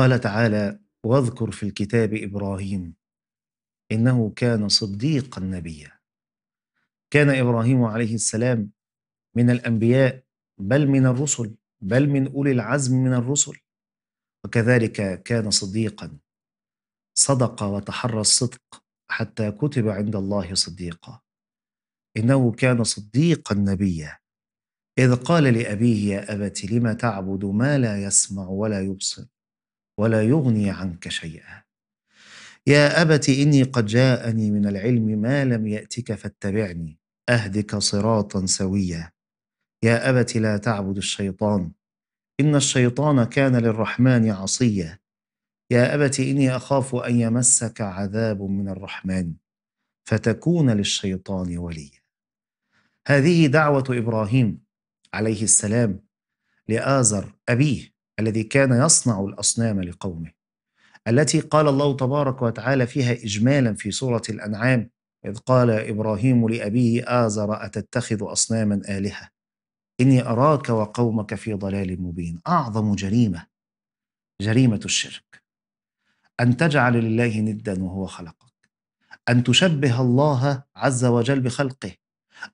قال تعالى واذكر في الكتاب ابراهيم انه كان صديقا نبيا كان ابراهيم عليه السلام من الانبياء بل من الرسل بل من اولي العزم من الرسل وكذلك كان صديقا صدق وتحرى الصدق حتى كتب عند الله صديقا انه كان صديقا نبيا اذ قال لابيه يا ابت لم تعبد ما لا يسمع ولا يبصر ولا يغني عنك شيئا يا أبت إني قد جاءني من العلم ما لم يأتك فاتبعني أهدك صراطا سويا يا أبت لا تعبد الشيطان إن الشيطان كان للرحمن عصيا يا أبت إني أخاف أن يمسك عذاب من الرحمن فتكون للشيطان وليا هذه دعوة إبراهيم عليه السلام لآزر أبيه الذي كان يصنع الاصنام لقومه التي قال الله تبارك وتعالى فيها اجمالا في سوره الانعام اذ قال ابراهيم لابيه ازر اتتخذ اصناما الهه اني اراك وقومك في ضلال مبين اعظم جريمه جريمه الشرك ان تجعل لله ندا وهو خلقك ان تشبه الله عز وجل بخلقه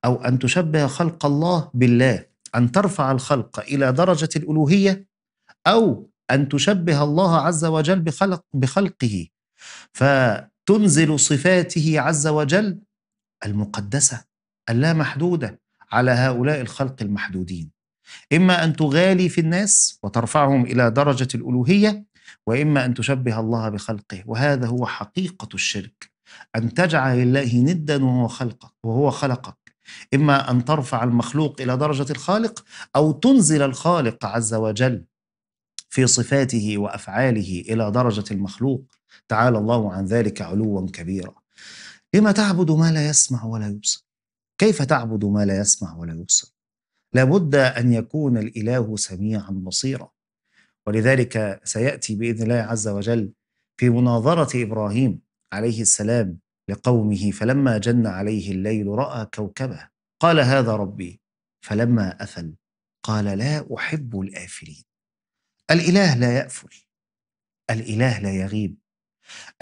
او ان تشبه خلق الله بالله ان ترفع الخلق الى درجه الالوهيه أو أن تشبه الله عز وجل بخلق بخلقه فتنزل صفاته عز وجل المقدسة اللامحدودة على هؤلاء الخلق المحدودين إما أن تغالي في الناس وترفعهم إلى درجة الألوهية وإما أن تشبه الله بخلقه وهذا هو حقيقة الشرك أن تجعل لله ندا وهو خلقك وهو خلقك إما أن ترفع المخلوق إلى درجة الخالق أو تنزل الخالق عز وجل في صفاته وافعاله الى درجه المخلوق تعالى الله عن ذلك علوا كبيرا لما تعبد ما لا يسمع ولا يبصر كيف تعبد ما لا يسمع ولا يبصر لابد ان يكون الاله سميعا بصيرا ولذلك سياتي باذن الله عز وجل في مناظره ابراهيم عليه السلام لقومه فلما جن عليه الليل راى كوكبه قال هذا ربي فلما افل قال لا احب الافلين الاله لا يافل الاله لا يغيب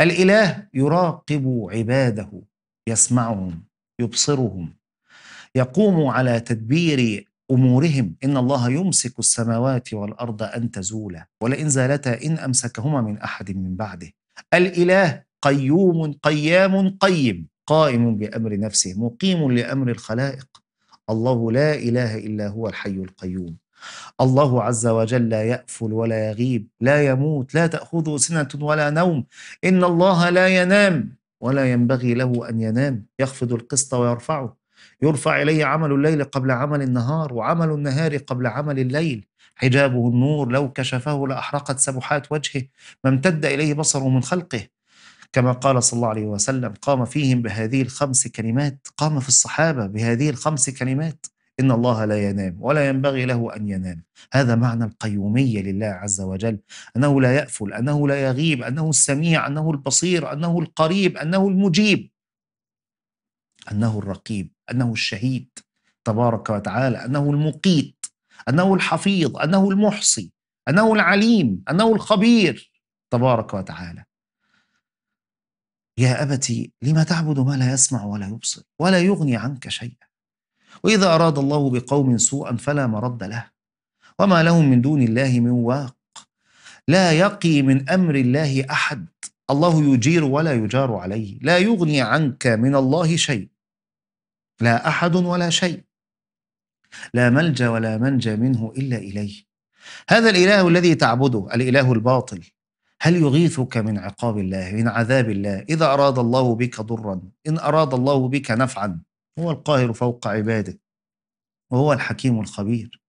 الاله يراقب عباده يسمعهم يبصرهم يقوم على تدبير امورهم ان الله يمسك السماوات والارض ان تزولا ولئن زالتا ان امسكهما من احد من بعده الاله قيوم قيام قيم قائم بامر نفسه مقيم لامر الخلائق الله لا اله الا هو الحي القيوم الله عز وجل لا يأفل ولا يغيب لا يموت لا تأخذه سنة ولا نوم إن الله لا ينام ولا ينبغي له أن ينام يخفض القسط ويرفعه يرفع إليه عمل الليل قبل عمل النهار وعمل النهار قبل عمل الليل حجابه النور لو كشفه لأحرقت سبحات وجهه ما امتد إليه بصره من خلقه كما قال صلى الله عليه وسلم قام فيهم بهذه الخمس كلمات قام في الصحابة بهذه الخمس كلمات إن الله لا ينام ولا ينبغي له أن ينام هذا معنى القيومية لله عز وجل أنه لا يأفل أنه لا يغيب أنه السميع أنه البصير أنه القريب أنه المجيب أنه الرقيب أنه الشهيد تبارك وتعالى أنه المقيت أنه الحفيظ أنه المحصي أنه العليم أنه الخبير تبارك وتعالى يا أبت لما تعبد ما لا يسمع ولا يبصر ولا يغني عنك شيئا وإذا أراد الله بقوم سوءا فلا مرد له وما لهم من دون الله من واق لا يقي من أمر الله أحد الله يجير ولا يجار عليه لا يغني عنك من الله شيء لا أحد ولا شيء لا ملجا ولا منجا منه إلا إليه هذا الإله الذي تعبده الإله الباطل هل يغيثك من عقاب الله من عذاب الله إذا أراد الله بك ضرا إن أراد الله بك نفعا هو القاهر فوق عباده وهو الحكيم الخبير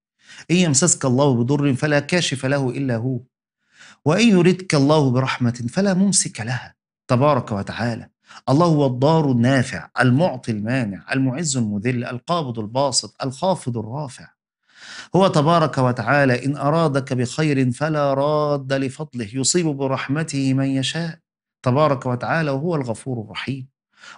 إن يمسسك الله بضر فلا كاشف له إلا هو وإن يردك الله برحمة فلا ممسك لها تبارك وتعالى الله هو الضار النافع المعطي المانع المعز المذل القابض الباسط الخافض الرافع هو تبارك وتعالى إن أرادك بخير فلا راد لفضله يصيب برحمته من يشاء تبارك وتعالى وهو الغفور الرحيم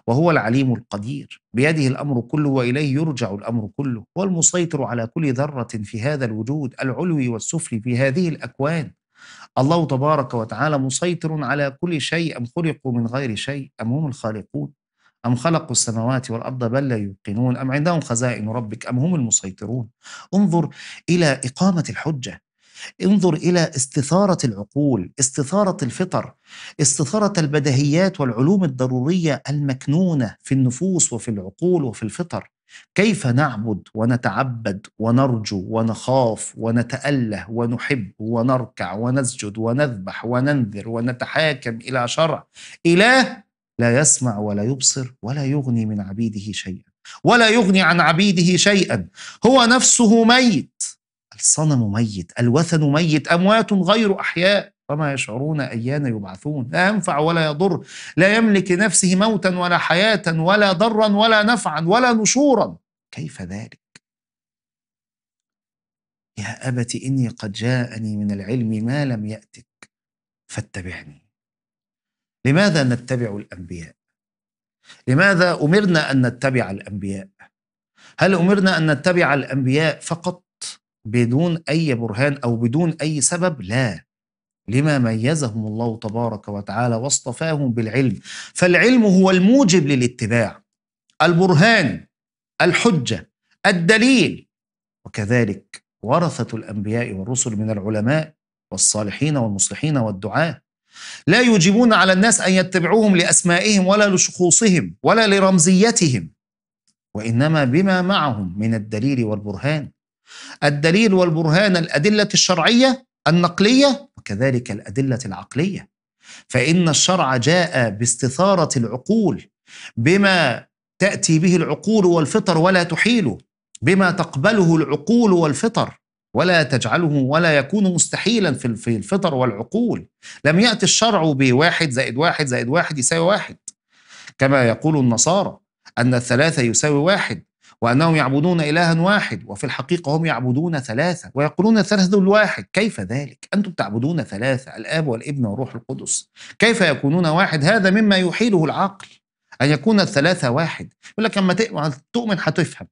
وهو العليم القدير بيده الامر كله واليه يرجع الامر كله هو المسيطر على كل ذره في هذا الوجود العلوي والسفلي في هذه الاكوان الله تبارك وتعالى مسيطر على كل شيء ام خلقوا من غير شيء ام هم الخالقون أم خلقوا السماوات والأرض بل لا يوقنون أم عندهم خزائن ربك أم هم المسيطرون انظر إلى إقامة الحجة انظر الى استثاره العقول استثاره الفطر استثاره البدهيات والعلوم الضروريه المكنونه في النفوس وفي العقول وفي الفطر كيف نعبد ونتعبد ونرجو ونخاف ونتاله ونحب ونركع ونسجد ونذبح وننذر ونتحاكم الى شرع اله لا يسمع ولا يبصر ولا يغني من عبيده شيئا ولا يغني عن عبيده شيئا هو نفسه ميت الصنم ميت الوثن ميت أموات غير أحياء وما يشعرون أيان يبعثون لا ينفع ولا يضر لا يملك لنفسه موتا ولا حياة ولا ضرا ولا نفعا ولا نشورا كيف ذلك يا أبت إني قد جاءني من العلم ما لم يأتك فاتبعني لماذا نتبع الأنبياء لماذا أمرنا أن نتبع الأنبياء هل أمرنا أن نتبع الأنبياء فقط بدون أي برهان أو بدون أي سبب لا لما ميزهم الله تبارك وتعالى واصطفاهم بالعلم فالعلم هو الموجب للاتباع البرهان الحجة الدليل وكذلك ورثة الأنبياء والرسل من العلماء والصالحين والمصلحين والدعاة لا يوجبون على الناس أن يتبعوهم لأسمائهم ولا لشخوصهم ولا لرمزيتهم وإنما بما معهم من الدليل والبرهان الدليل والبرهان الأدلة الشرعية النقلية وكذلك الأدلة العقلية فإن الشرع جاء باستثارة العقول بما تأتي به العقول والفطر ولا تحيله بما تقبله العقول والفطر ولا تجعله ولا يكون مستحيلا في الفطر والعقول لم يأتي الشرع بواحد زائد واحد زائد واحد يساوي واحد كما يقول النصارى أن الثلاثة يساوي واحد وأنهم يعبدون إلها واحد وفي الحقيقة هم يعبدون ثلاثة ويقولون ثلاثة الواحد كيف ذلك؟ أنتم تعبدون ثلاثة الآب والابن والروح القدس كيف يكونون واحد؟ هذا مما يحيله العقل أن يكون الثلاثة واحد يقول لك لما تؤمن هتفهم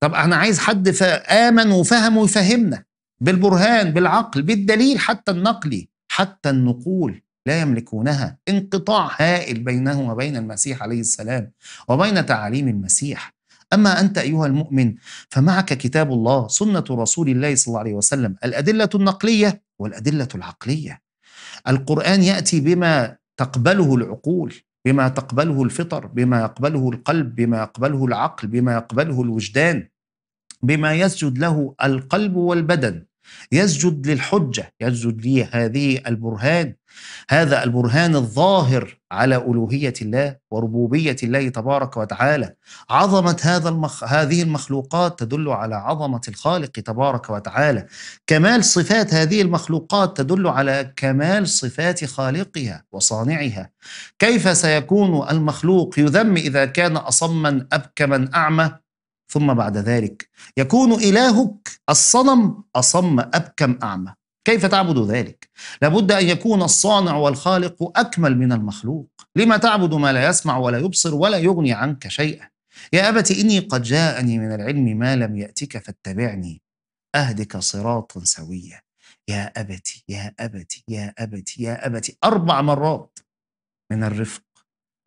طب أنا عايز حد آمن وفهم ويفهمنا بالبرهان بالعقل بالدليل حتى النقلي حتى النقول لا يملكونها انقطاع هائل بينه وبين المسيح عليه السلام وبين تعاليم المسيح أما أنت أيها المؤمن فمعك كتاب الله سنة رسول الله صلى الله عليه وسلم الأدلة النقلية والأدلة العقلية القرآن يأتي بما تقبله العقول بما تقبله الفطر بما يقبله القلب بما يقبله العقل بما يقبله الوجدان بما يسجد له القلب والبدن يسجد للحجة يسجد لهذه البرهان هذا البرهان الظاهر على ألوهية الله وربوبية الله تبارك وتعالى عظمة هذا المخ... هذه المخلوقات تدل على عظمة الخالق تبارك وتعالى كمال صفات هذه المخلوقات تدل على كمال صفات خالقها وصانعها كيف سيكون المخلوق يذم إذا كان أصما أبكما أعمى ثم بعد ذلك يكون إلهك الصنم أصم أبكم أعمى كيف تعبد ذلك؟ لابد ان يكون الصانع والخالق اكمل من المخلوق، لما تعبد ما لا يسمع ولا يبصر ولا يغني عنك شيئا؟ يا ابت اني قد جاءني من العلم ما لم ياتك فاتبعني اهدك صراطا سويا. يا أبت يا أبت يا أبت يا أبت أربع مرات من الرفق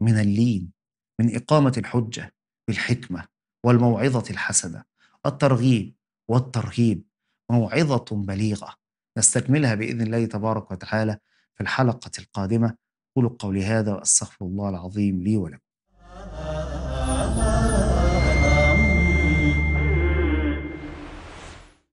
من اللين من إقامة الحجة بالحكمة والموعظة الحسنة الترغيب والترهيب موعظة بليغة نستكملها بإذن الله تبارك وتعالى في الحلقة القادمة قولوا قولي هذا وأستغفر الله العظيم لي ولكم